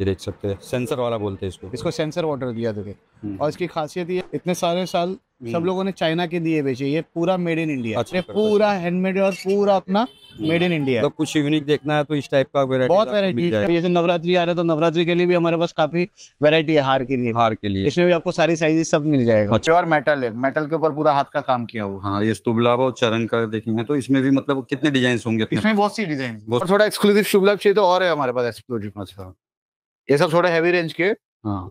ये देख सकते हैं सेंसर वाला बोलते हैं इसको इसको सेंसर वाटर दिया देखे हम्म। और इसकी खासियत ये इतने सारे साल सब हम्म। लोगों ने चाइना के दिए बेचे ये पूरा मेड इन इंडिया अच्छा, पूरा हैंडमेड अच्छा। और पूरा अपना मेड इन इंडिया तो कुछ यूनिक देखना है तो इस टाइप का बहुत वेरायटी जैसे नवरात्रि आ रहा है तो नवरात्रि के लिए भी हमारे पास काफी वेरायटी है हार के लिए हार के लिए इसमें भी आपको सारी साइज सब मिल जाएगा अच्छा और मेटल है मेटल के ऊपर पूरा हाथ का काम किया हुआ हाँ ये तुबला और चरण का देखेंगे तो इसमें भी मतलब कितने डिजाइन होंगे इसमें बहुत सी डिजाइन थोड़ा एक्सक्लूसिव शुभ चाहिए तो और है हमारे पास एक्सक्लूसिव ये सब थोड़ा हैवी रेंज के हाँ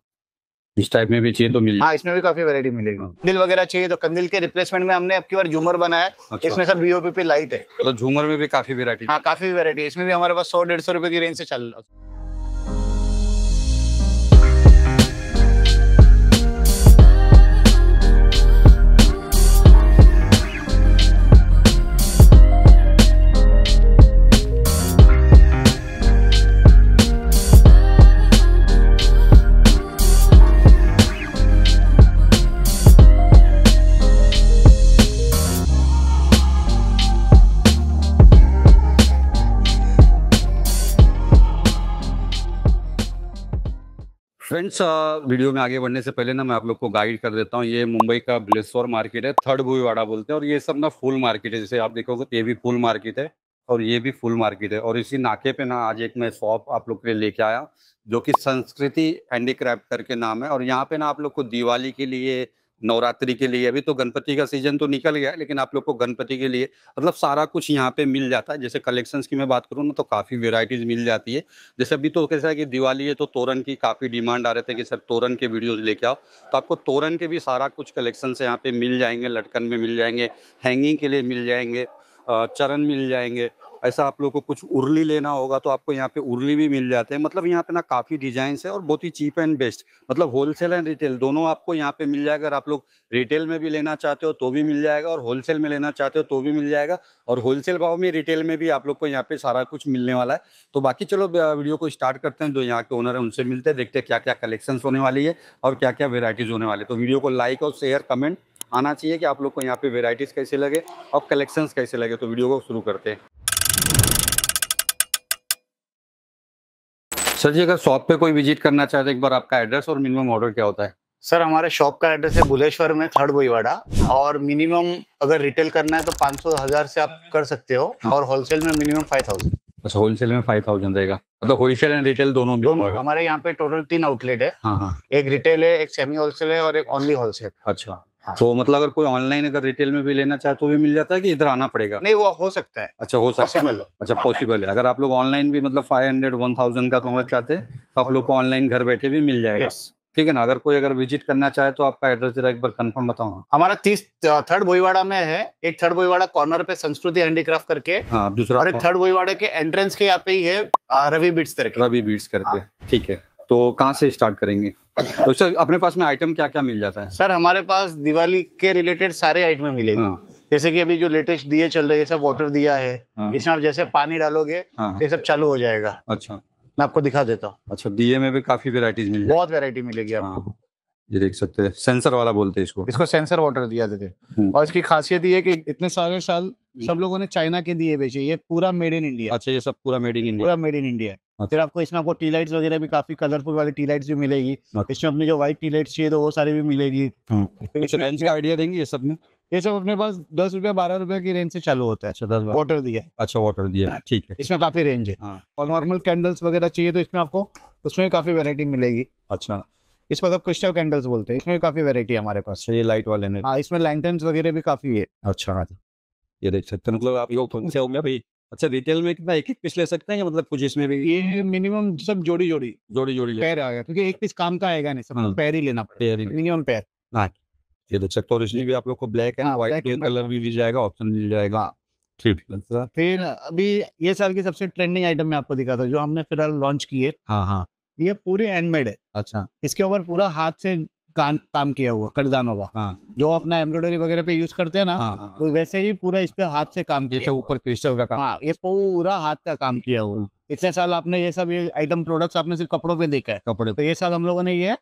इस टाइप में भी चाहिए तो मिल हाँ इसमें भी काफी वैरायटी मिलेगी कंदिल हाँ। वगैरह चाहिए तो कंदिल के रिप्लेसमेंट में हमने अब बार झूमर बनाया अच्छा। इसमें सर बीओपी पे लाइट है तो झूमर में भी काफी वैरायटी हाँ काफी वैरायटी इसमें भी हमारे पास सौ डेढ़ सौ रुपए की रेंज से चल रहा है फ्रेंड्स वीडियो में आगे बढ़ने से पहले ना मैं आप लोग को गाइड कर देता हूँ ये मुंबई का बिलेश्वर मार्केट है थर्ड भूवाड़ा बोलते हैं और ये सब ना फुल मार्केट है जैसे आप देखोगे तो ये भी फुल मार्केट है और ये भी फुल मार्केट है और इसी नाके पे ना आज एक मैं शॉप आप लोग के लिए लेके आया जो कि संस्कृति हैंडीक्राफ्ट करके नाम है और यहाँ पे ना आप लोग को दिवाली के लिए नवरात्रि के लिए अभी तो गणपति का सीजन तो निकल गया लेकिन आप लोग को गणपति के लिए मतलब सारा कुछ यहाँ पे मिल जाता है जैसे कलेक्शंस की मैं बात करूँ ना तो काफ़ी वेराइटीज़ मिल जाती है जैसे अभी तो कैसा है कि दिवाली है तो तोरण की काफ़ी डिमांड आ रहे थे कि सर तोरण के वीडियोज लेके आओ तो आपको तोरण के भी सारा कुछ कलेक्शंस यहाँ पर मिल जाएंगे लटकन में मिल जाएंगे हैंगिंग के लिए मिल जाएंगे चरण मिल जाएंगे ऐसा आप लोगों को कुछ उर्ली लेना होगा तो आपको यहाँ पे उर्ली भी मिल जाते हैं मतलब यहाँ पे ना काफ़ी डिजाइंस है और बहुत ही चीप एंड बेस्ट मतलब होलसेल एंड रिटेल दोनों आपको यहाँ पे मिल जाएगा अगर आप लोग रिटेल में भी लेना चाहते हो तो भी मिल जाएगा और होलसेल में लेना चाहते हो तो भी मिल जाएगा और होलसेल भाव में रिटेल में भी आप लोग को यहाँ पे सारा कुछ मिलने वाला है तो बाकी चलो वीडियो को स्टार्ट करते हैं जो यहाँ के ओनर है उनसे मिलते हैं देखते हैं क्या क्या कलेक्शन होने वाली है और क्या क्या वेराइटीज़ होने वाली है तो वीडियो को लाइक और शेयर कमेंट आना चाहिए कि आप लोग को यहाँ पे वेराइटीज़ कैसे लगे और कलेक्शंस कैसे लगे तो वीडियो को शुरू करते हैं सर जी अगर शॉप पे कोई विजिट करना चाहे तो एक बार आपका एड्रेस और मिनिमम ऑर्डर क्या होता है सर हमारे शॉप का एड्रेस है बुलेश्वर में थर्ड बोईवाड़ा और मिनिमम अगर रिटेल करना है तो पाँच सौ हजार से आप कर सकते हो हाँ। और होलसेल में मिनिमम फाइव थाउजेंड अच्छा होलसेल में फाइव थाउजेंड रहेगा मतलब होलसेल एंड रिटेल दोनों भी दोनों हमारे यहाँ पे टोटल तीन आउटलेट है हाँ हाँ एक रिटेल है एक सेमी होलसेल है और एक ओनली होलसेल अच्छा हाँ। तो मतलब अगर कोई ऑनलाइन अगर रिटेल में भी लेना चाहे तो भी मिल जाता है कि इधर आना पड़ेगा नहीं वो हो सकता है अच्छा हो सकता है अच्छा पॉसिबल है अगर आप लोग ऑनलाइन भी मतलब फाइव हंड्रेड वन थाउजेंड का कमर चाहते हैं तो आप लोग को ऑनलाइन घर बैठे भी मिल जाएगा ठीक है ना अगर कोई अगर विजिट करना चाहे तो आपका एड्रेस जरा एक बार कंफर्म बताओ हमारा तीस थर्ड बोईवाड़ा में है एक थर्ड बोईवाड़ा कॉर्नर पे संस्कृति हैंडीक्राफ्ट करके हाँ दूसरा और एक थर्ड बोईवाड़ा के एंट्रेंस के यहाँ पे ही है रवि बीट्स करके रवि बीट्स करके हाँ। ठीक है तो कहाँ से स्टार्ट करेंगे तो सर अपने पास में आइटम क्या क्या मिल जाता है सर हमारे पास दिवाली के रिलेटेड सारे आइटम मिलेंगे हाँ। जैसे कि अभी जो लेटेस्ट दिए चल रहे हैं सब वाटर दिया है हाँ। इसमें आप जैसे पानी डालोगे हाँ। ये सब चालू हो जाएगा अच्छा मैं आपको दिखा देता हूँ अच्छा दिए में भी काफी वेराइटीज मिल बहुत वेरायटी मिलेगी आपको हाँ। ये देख सकते हैं सेंसर वाला बोलते हैं इसको इसको सेंसर वाटर दिया देते हम्म। और इसकी खासियत ये है कि इतने सारे साल सब लोगों ने चाइना के दिए बेचे ये पूरा मेड इन इंडिया अच्छा ये सब पूरा मेड इन इंडिया पूरा मेड इन इंडिया फिर आपको इसमें आपको टी लाइट्स वगैरह भी काफी कलरफुल वाली टी लाइट्स भी मिलेगी इसमें अपने जो व्हाइट टी लाइट्स चाहिए तो वो सारी भी मिलेगी रेंज हाँ। का आइडिया देंगे ये सब में ये सब अपने पास दस रुपया बारह रुपए की रेंज से चालू होता है अच्छा वाटर दिया अच्छा वाटर दिया ठीक है इसमें काफी रेंज है हाँ। और नॉर्मल कैंडल्स वगैरह चाहिए तो इसमें आपको उसमें काफी वेरायटी मिलेगी अच्छा पर मतलब क्रिस्टल कैंडल्स बोलते हैं इसमें काफी वेरायटी है हमारे पास अच्छा, ये लाइट वाले हाँ इसमें लैंटर्न वगैरह भी काफी है अच्छा ये देख सकते हैं मतलब आप लोग कौन से होंगे भाई अच्छा रिटेल में कितना एक एक पीस ले सकते हैं या मतलब कुछ इसमें भी ये मिनिमम सब जोड़ी जोड़ी जोड़ी जोड़ी पैर आ गया क्योंकि एक पीस काम का आएगा नहीं सब हाँ। पैर ही लेना पैर ही मिनिमम पैर हाँ, ये देख सकते हो इसमें भी आप लोग को ब्लैक है ना व्हाइट कलर भी मिल जाएगा ऑप्शन मिल जाएगा ठीक फिर अभी ये साल की सबसे ट्रेंडिंग आइटम मैं आपको दिखा था जो हमने फिलहाल लॉन्च की है हाँ हाँ ये पूरी हैंडमेड है अच्छा इसके ऊपर पूरा हाथ से काम किया हुआ करदान हुआ हाँ जो अपना एम्ब्रॉयडरी वगैरह पे यूज करते हैं ना हाँ, हाँ, तो वैसे ही पूरा इस पे हाथ से काम किया ऊपर क्रिस्टल का काम हाँ ये पूरा हाथ का काम किया हुआ हाँ। इतने साल आपने ये सब ये आइटम प्रोडक्ट्स आपने सिर्फ कपड़ों पे देखा है कपड़े तो ये साल हम लोगों ने ये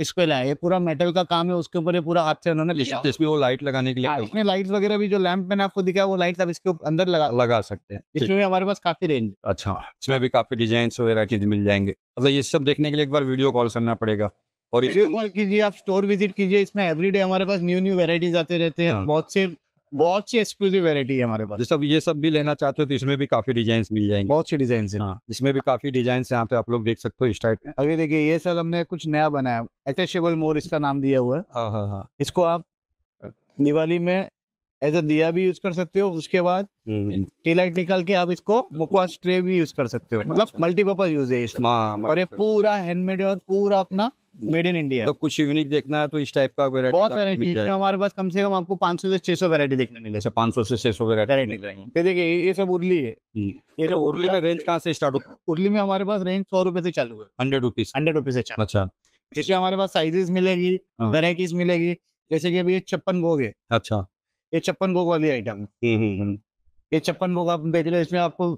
इस पे लाया ये पूरा मेटल का काम है उसके ऊपर ये पूरा हाथ से उन्होंने इसमें वो लाइट लगाने के लिए लाइट हाँ, तो। वगैरह भी जो लैंप मैंने आपको दिखाया वो लाइट आप इसके अंदर लगा लगा सकते हैं इसमें भी हमारे पास काफी रेंज अच्छा इसमें भी काफी डिजाइन वगैरह चीज मिल जाएंगे अगर मतलब ये सब देखने के लिए एक बार वीडियो कॉल करना पड़ेगा और इसी कीजिए आप स्टोर विजिट कीजिए इसमें एवरीडे हमारे पास न्यू न्यू वेराइटीज आते रहते हैं हाँ। बहुत से बहुत सी एक्सक्लूसिव वेरायटी है हमारे पास जैसे ये सब भी लेना चाहते हो तो इसमें भी काफी डिजाइन मिल जाएंगे बहुत सी डिजाइन है हाँ, इसमें भी काफी डिजाइन यहाँ पे आप लोग देख सकते हो इस टाइप में अभी देखिए ये सर हमने कुछ नया बनाया अटैचेबल मोर इसका नाम दिया हुआ है हाँ हाँ हाँ इसको आप दिवाली में एज अ दिया भी यूज कर सकते हो उसके बाद टी हम्म। लाइट निकाल के आप इसको मुकवा स्ट्रे भी यूज कर सकते हो मतलब मल्टीपर्पज यूज है इसमें हाँ, और ये पूरा हैंडमेड है और पूरा अपना मेड इन इंडिया तो कुछ यूनिक देखना है तो इस टाइप का वेरायटी बहुत वैरायटी हमारे पास कम से कम आपको पांच सौ से छह सौ वेरायटी देखने मिले अच्छा, पांच सौ से छह सौ वेरायटी देखिए ये सब उर्ली है हम्म। ये तो सब उर्ली में रेंज कहाँ से स्टार्ट होता है उर्ली में हमारे पास रेंज सौ रुपए से चालू है हंड्रेड रुपीज हंड्रेड रुपीज से चालू अच्छा जैसे हमारे पास साइजेस मिलेगी वेराइटीज हाँ। मिलेगी जैसे कि अभी ये छप्पन भोग है अच्छा ये छप्पन भोग वाली आइटम हम्म, हम्म, ये छप्पन भोग आप देख लो इसमें आपको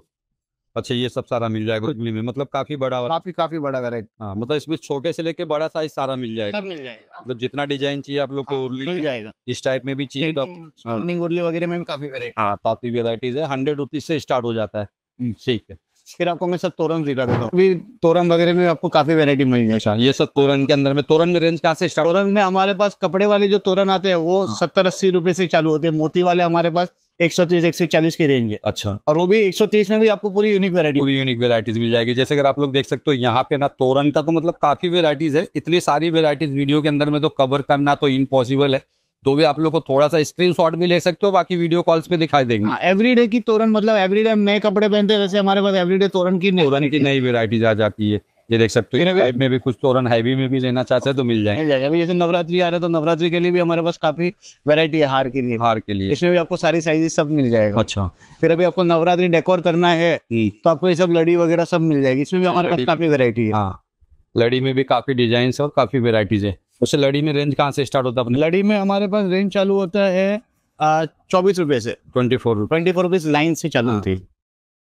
अच्छा ये सब सारा मिल जाएगा इडली में मतलब काफी बड़ा और काफी काफी बड़ा वेराइटी हाँ मतलब इसमें छोटे से लेके बड़ा साइज सारा मिल जाएगा सब मिल जाएगा मतलब जितना डिजाइन चाहिए आप लोग को हाँ, उर्ली मिल जाएगा इस टाइप में भी चाहिए तो उर्ली वगैरह में भी काफी हाँ काफी वेराइटीज है हंड्रेड रुपीज से स्टार्ट हो जाता है हम्म। ठीक है फिर आपको मैं सब तोरण दिखा देता हूँ अभी तोरण वगैरह में आपको काफी वेरायटी मिल जाएगी अच्छा ये सब तोरण के अंदर में तोरण में रेंज कहाँ से स्टार्ट तोरण में हमारे पास कपड़े वाले जो तोरण आते हैं वो हाँ। सत्तर अस्सी रुपए से चालू होते हैं मोती वाले हमारे पास एक सौ तीस एक सौ चालीस की रेंज है अच्छा और वो भी एक सौ तीस में भी आपको पूरी यूनिक वेरायटी पूरी यूनिक वेरायटीज मिल जाएगी जैसे अगर आप लोग देख सकते हो यहाँ पे ना तोरण का तो मतलब काफी वेरायटीज है इतनी सारी वेरायटीज वीडियो के अंदर में तो कवर करना तो इम्पॉसिबल है तो भी आप लोग को थोड़ा सा स्क्रीन शॉट भी ले सकते हो बाकी वीडियो कॉल्स पे दिखाई देंगे एवरीडे हाँ, की तोरण मतलब एवरीडे हम नए कपड़े पहनते हैं वैसे हमारे पास एवरीडे तोरण की नहीं की नई वेरायटीज आ जाती है ये देख सकते हो हाँ। में भी कुछ तोरण हाईवी में भी लेना चाहते हैं तो मिल जाए मिल जाएगा अभी जैसे नवरात्रि आ रहा है तो नवरात्रि के लिए भी हमारे पास काफी वैरायटी है हार के लिए हार के लिए इसमें भी आपको सारी साइजेस सब मिल जाएगा अच्छा फिर अभी आपको नवरात्रि डेकोर करना है हम्म। तो आपको ये सब लड़ी वगैरह सब मिल जाएगी इसमें भी हमारे पास काफी वेरायटी है हाँ। लड़ी में भी काफी डिजाइन और काफी वेरायटीज है उससे लड़ी में रेंज कहाँ से स्टार्ट होता है लड़ी में हमारे पास रेंज चालू होता है चौबीस रुपए से twenty four twenty four rupees line से चालू हाँ। होती है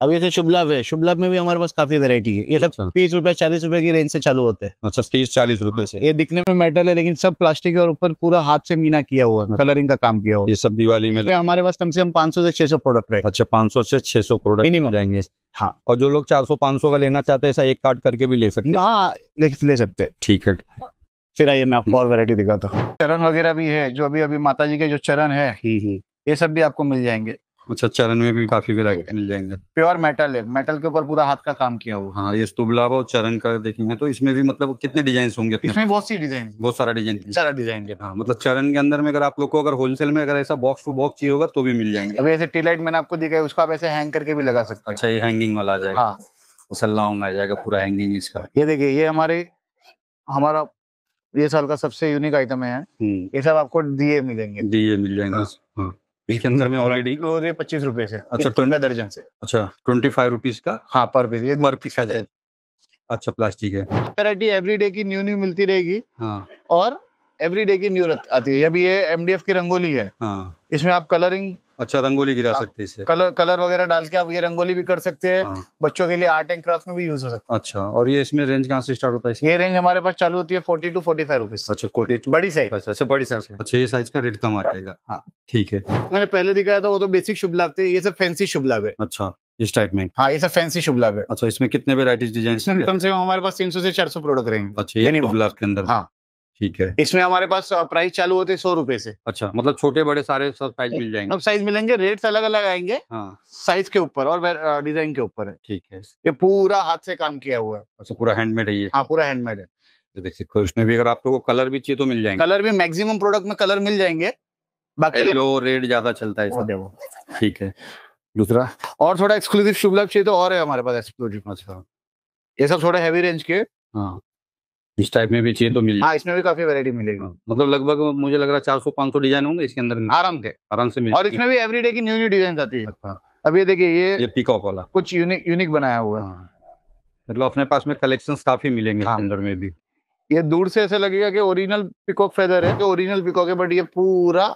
अब जैसे तो शुभलाभ है शुभलाभ में भी हमारे पास काफी वेरायटी है ये सब अच्छा। तीस रुपए चालीस रुपए की रेंज से चालू होते हैं अच्छा तीस चालीस रुपए से ये दिखने में मेटल है लेकिन सब प्लास्टिक और ऊपर पूरा हाथ से मीना किया हुआ है कलरिंग अच्छा। का काम किया हुआ ये सब दिवाली में हमारे पास कम से कम सौ से छह सौ प्रोडक्ट है अच्छा सौ से छह सौ प्रोडक्ट जाएंगे हाँ और जो लोग चार सौ पांच सौ का लेना चाहते हैं ऐसा एक कार्ड करके भी ले सकते हाँ ले सकते हैं ठीक है फिर आइए मैं आपको और वेरायटी दिखाता हूँ चरण वगैरह भी है जो अभी अभी माता जी के जो चरण है हम्म, हम्म। ये सब भी आपको मिल जाएंगे अच्छा चरण में भी काफी वेराइटी मिल जाएंगे प्योर मेटल है मेटल के ऊपर पूरा हाथ का काम किया हुआ हाँ ये तुबला और चरण का देखेंगे तो इसमें भी मतलब कितने डिजाइन होंगे इसमें बहुत सी डिजाइन बहुत सारा डिजाइन सारा डिजाइन हाँ मतलब चरण के अंदर में अगर आप लोग को अगर होलसेल में अगर ऐसा बॉक्स टू बॉक्स चाहिए होगा तो भी मिल जाएंगे अभी ऐसे टीलाइट मैंने आपको दिखाया उसको आप ऐसे हैंग करके भी लगा सकते हैं अच्छा ये हैंगिंग वाला आ जाएगा हाँ लॉन्ग आ जाएगा पूरा हैंगिंग इसका ये देखिए ये हमारे हमारा ये साल का सबसे यूनिक आइटम है हम्म। ये सब आपको दिए मिलेंगे दिए मिल जाएंगे हाँ। इसके अंदर में ऑलरेडी वो रहे पच्चीस रुपए से अच्छा ट्वेंटी अच्छा, दर्जन से अच्छा ट्वेंटी फाइव रुपीज का हाँ पर पीस एक बार पीसा जाए अच्छा प्लास्टिक है वेरायटी एवरीडे की न्यू न्यू मिलती रहेगी हाँ और एवरीडे की न्यू आती है अभी ये एमडीएफ की रंगोली है हाँ। इसमें आप कलरिंग अच्छा रंगोली गिरा सकते हैं कलर कलर वगैरह डाल के आप ये रंगोली भी कर सकते हैं हाँ। बच्चों के लिए आर्ट एंड क्राफ्ट में भी यूज हो सकता है अच्छा और ये इसमें रेंज कहाँ से स्टार्ट होता है ये रेंज हमारे पास चालू होती है forty two forty five rupees अच्छा बड़ी साइज अच्छा अच्छा बड़ी साइज अच्छा ये साइज का रेट कम आ जाएगा हाँ ठीक है मैंने पहले दिखाया था वो तो बेसिक शुभ लाभ थे ये सब फैंसी शुभ लाभ है अच्छा इस टाइप में हाँ ये सब फैंसी शुभ लाभ है अच्छा इसमें कितने वेराइटीज डिजाइन कम से कम हमारे पास तीन सौ से चार सौ प्रोडक्ट रहेंगे अच्छा ये के अंदर हाँ ठीक है इसमें हमारे पास प्राइस चालू होते सौ रुपए से अच्छा मतलब छोटे बड़े सारे सब साइज मिल जाएंगे अब साइज मिलेंगे रेट अलग अलग आएंगे हाँ। साइज के ऊपर और डिजाइन के ऊपर है ठीक है ये पूरा हाथ से काम किया हुआ है अच्छा पूरा हैंडमेड है ये हाँ पूरा हैंडमेड है तो देख इसमें भी अगर आप कलर भी चाहिए तो मिल जाएंगे कलर भी मैक्सिमम प्रोडक्ट में कलर मिल जाएंगे बाकी लो रेट ज्यादा चलता है ठीक है दूसरा और थोड़ा एक्सक्लूसिव शुभ लाभ चाहिए तो और है हमारे पास एक्सक्लूसिव अच्छा ये सब थोड़ा हैवी रेंज के हाँ इस टाइप में भी चाहिए तो मिल हाँ इसमें भी काफी वैरायटी मिलेगी हाँ, मतलब लगभग मुझे लग रहा है चार सौ पांच सौ डिजाइन होंगे इसके अंदर आराम से आराम से और इसमें भी एवरीडे की न्यू न्यू डिजाइन आती है अच्छा अब ये देखिए ये ये पीकॉक वाला कुछ यूनिक यूनिक बनाया हुआ है हाँ। मतलब अपने पास में कलेक्शन काफी मिलेंगे हाँ। अंदर में भी ये दूर से ऐसे लगेगा की ओरिजिनल पिकॉक फेदर है जो ओरिजिनल पिकॉक है बट ये पूरा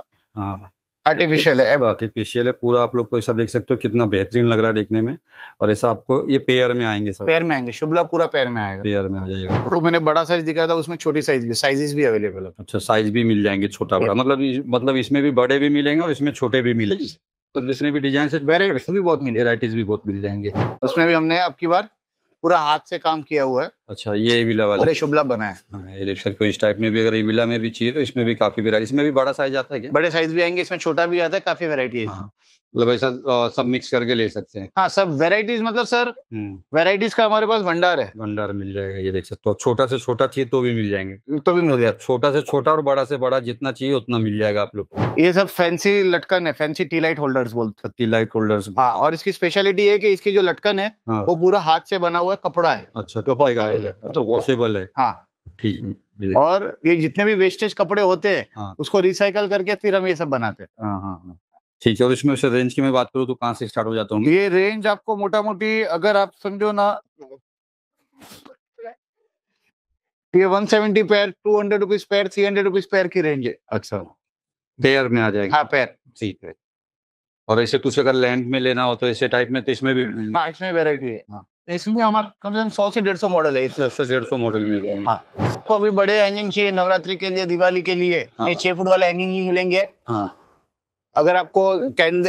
आर्टिफिशियल है आर्टिफिशियल है पूरा आप लोग को ऐसा देख सकते हो कितना बेहतरीन लग रहा है देखने में और ऐसा आपको ये पेयर में आएंगे सर पेयर में आएंगे शुभला पूरा पेयर में आएगा पेयर में आ जाएगा तो मैंने बड़ा साइज दिखाया था उसमें छोटी साइज भी साइजेस भी अवेलेबल है अच्छा साइज भी मिल जाएंगे छोटा बड़ा मतलब मतलब इसमें भी बड़े भी मिलेंगे और इसमें छोटे भी मिलेंगे तो जिसने भी डिजाइन से भी बहुत मिले वेराइटीज भी बहुत मिल जाएंगे उसमें भी हमने अब की बार पूरा हाथ से काम किया हुआ है अच्छा ये विला वाला अरे शुभला बना है हाँ, ये इस टाइप में भी अगर विला में भी चाहिए तो इसमें भी काफी वेरायटी इसमें भी बड़ा साइज आता है क्या बड़े साइज भी आएंगे इसमें छोटा भी आता है काफी वेरायटी है हाँ। मतलब ऐसा सब मिक्स करके ले सकते हैं हाँ सब वेराइटीज मतलब सर वेराइटीज हम्म। का हमारे पास भंडार है भंडार मिल जाएगा ये देख सकते हो छोटा से छोटा चाहिए तो भी मिल जाएंगे तो भी मिल जाएगा छोटा से छोटा और बड़ा से बड़ा जितना चाहिए उतना मिल जाएगा आप लोग ये सब फैंसी लटकन है फैंसी टी लाइट होल्डर्स बोलते टी लाइट होल्डर्स हाँ और इसकी स्पेशलिटी है की इसकी जो लटकन है हाँ। वो पूरा हाथ से बना हुआ कपड़ा है अच्छा तो का पॉसिबल है हाँ, तो पॉसिबल है हाँ ठीक और ये जितने भी वेस्टेज कपड़े होते हैं हाँ। उसको रिसाइकल करके फिर हम ये सब बनाते हैं हाँ, हाँ, ठीक है और इसमें रेंज की मैं बात करूँ तो कहाँ से स्टार्ट हो जाता हूँ ये रेंज आपको मोटा मोटी अगर आप समझो ना ये 170 पैर 200 रुपीज पैर थ्री हंड्रेड रुपीज पैर की रेंज है अच्छा पैर में आ जाएगा हाँ पैर ठीक पैर और ऐसे कुछ अगर लैंड में लेना हो तो ऐसे टाइप में तो इसमें भी इसमें वेराइटी है हाँ इसमें हमारा कम से कम सौ से डेढ़ सौ मॉडल है इसमें से डेढ़ सौ मॉडल मिल रहे हैं हाँ आपको तो अभी बड़े हैंगिंग चाहिए नवरात्रि के लिए दिवाली के लिए हाँ। ये छह फुट वाले हैंगिंग ही मिलेंगे हाँ। अगर आपको कैंड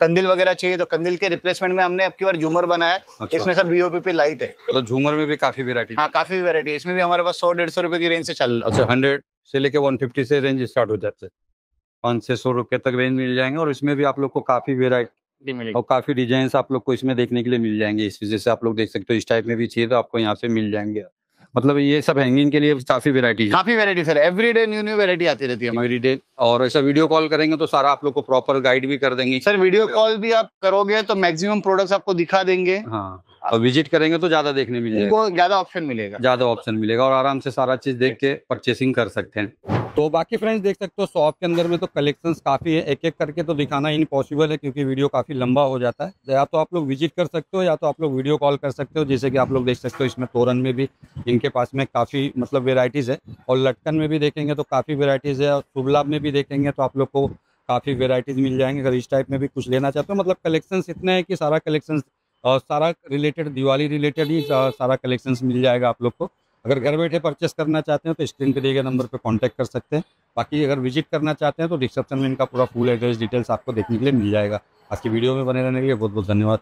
कंदिल वगैरह चाहिए तो कंदिल के रिप्लेसमेंट में हमने आपकी बार झूमर बनाया अच्छा। इसमें सर बीओपी पे लाइट है तो झूमर में भी काफी वेरायटी हाँ काफी वेरायटी इसमें भी हमारे पास सौ डेढ़ सौ रुपए की रेंज से चल रहा अच्छा हंड्रेड से लेके वन फिफ्टी से रेंज स्टार्ट हो जाते हैं पाँच छः सौ रुपए तक रेंज मिल जाएंगे और इसमें भी आप लोग को काफी वेरायटी और काफी डिजाइन आप लोग को इसमें देखने के लिए मिल जाएंगे इस वजह से आप लोग देख सकते हो इस टाइप में भी चाहिए तो आपको यहाँ से मिल जाएंगे मतलब ये सब हैंगिंग के लिए काफी वेरायटी है काफी variety sir every day new new variety आती रहती है एवरी डे और ऐसा वीडियो कॉल करेंगे तो सारा आप लोग को प्रॉपर गाइड भी कर देंगे सर वीडियो कॉल भी आप करोगे तो मैक्सिमम प्रोडक्ट्स आपको दिखा देंगे हाँ और विजिट करेंगे तो ज्यादा देखने मिलेगा ज्यादा ऑप्शन मिलेगा ज्यादा ऑप्शन मिलेगा और आराम से सारा चीज देख के परचेसिंग कर सकते हैं हाँ। तो बाकी फ्रेंड्स देख सकते हो शॉप के अंदर में तो कलेक्शंस काफ़ी है एक एक करके तो दिखाना इम्पॉसिबल है क्योंकि वीडियो काफ़ी लंबा हो जाता है तो या तो आप लोग विजिट कर सकते हो या तो आप लोग वीडियो कॉल कर सकते हो जैसे कि आप लोग देख सकते हो इसमें तोरन में भी इनके पास में काफ़ी मतलब वेराइटीज़ है और लटकन में भी देखेंगे तो काफ़ी वेराइटीज़ है और सुबलाब में भी देखेंगे तो आप लोग को काफ़ी वेराइटीज़ मिल जाएंगे अगर इस टाइप में भी कुछ लेना चाहते हो मतलब कलेक्शंस इतने हैं कि सारा कलेक्शंस और सारा रिलेटेड दिवाली रिलेटेड ही सारा कलेक्शंस मिल जाएगा आप लोग को अगर घर बैठे परचेस करना चाहते हैं तो स्क्रीन पर दिए गए नंबर पर कॉन्टैक्ट कर सकते हैं बाकी अगर विजिट करना चाहते हैं तो डिस्क्रिप्शन में इनका पूरा फुल एड्रेस डिटेल्स आपको देखने के लिए मिल जाएगा आज की वीडियो में बने रहने के लिए बहुत बहुत धन्यवाद